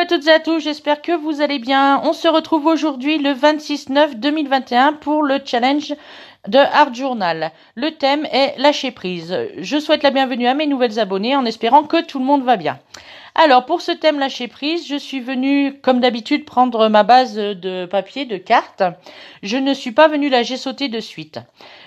à toutes et à tous, j'espère que vous allez bien. On se retrouve aujourd'hui le 26-9-2021 pour le challenge de Art Journal. Le thème est lâcher prise. Je souhaite la bienvenue à mes nouvelles abonnées en espérant que tout le monde va bien. Alors pour ce thème lâcher prise, je suis venue comme d'habitude prendre ma base de papier, de cartes. Je ne suis pas venue la sauter de suite.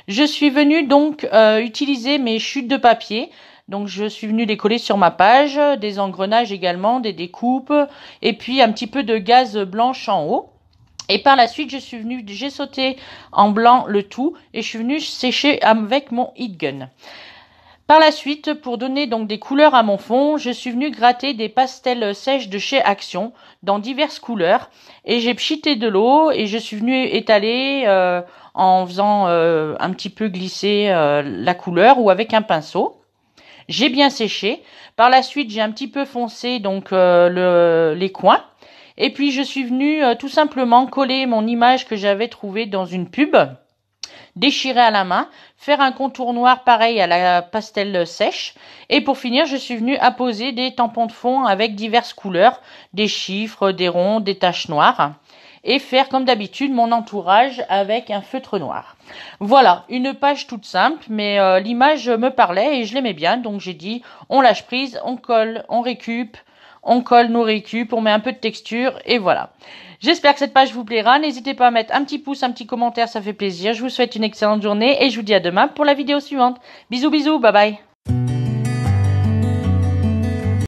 Je suis venue donc euh, utiliser mes chutes de papier donc je suis venue les coller sur ma page, des engrenages également, des découpes, et puis un petit peu de gaz blanche en haut. Et par la suite, je suis venue, j'ai sauté en blanc le tout et je suis venue sécher avec mon heat gun. Par la suite, pour donner donc des couleurs à mon fond, je suis venue gratter des pastels sèches de chez Action dans diverses couleurs et j'ai pchité de l'eau et je suis venue étaler euh, en faisant euh, un petit peu glisser euh, la couleur ou avec un pinceau. J'ai bien séché. Par la suite, j'ai un petit peu foncé donc euh, le, les coins. Et puis je suis venue euh, tout simplement coller mon image que j'avais trouvée dans une pub, déchirer à la main, faire un contour noir pareil à la pastel sèche. Et pour finir, je suis venue apposer des tampons de fond avec diverses couleurs, des chiffres, des ronds, des taches noires et faire comme d'habitude mon entourage avec un feutre noir. Voilà, une page toute simple, mais euh, l'image me parlait et je l'aimais bien, donc j'ai dit on lâche prise, on colle, on récup, on colle nous récup, on met un peu de texture et voilà. J'espère que cette page vous plaira. N'hésitez pas à mettre un petit pouce, un petit commentaire, ça fait plaisir. Je vous souhaite une excellente journée et je vous dis à demain pour la vidéo suivante. Bisous bisous, bye bye.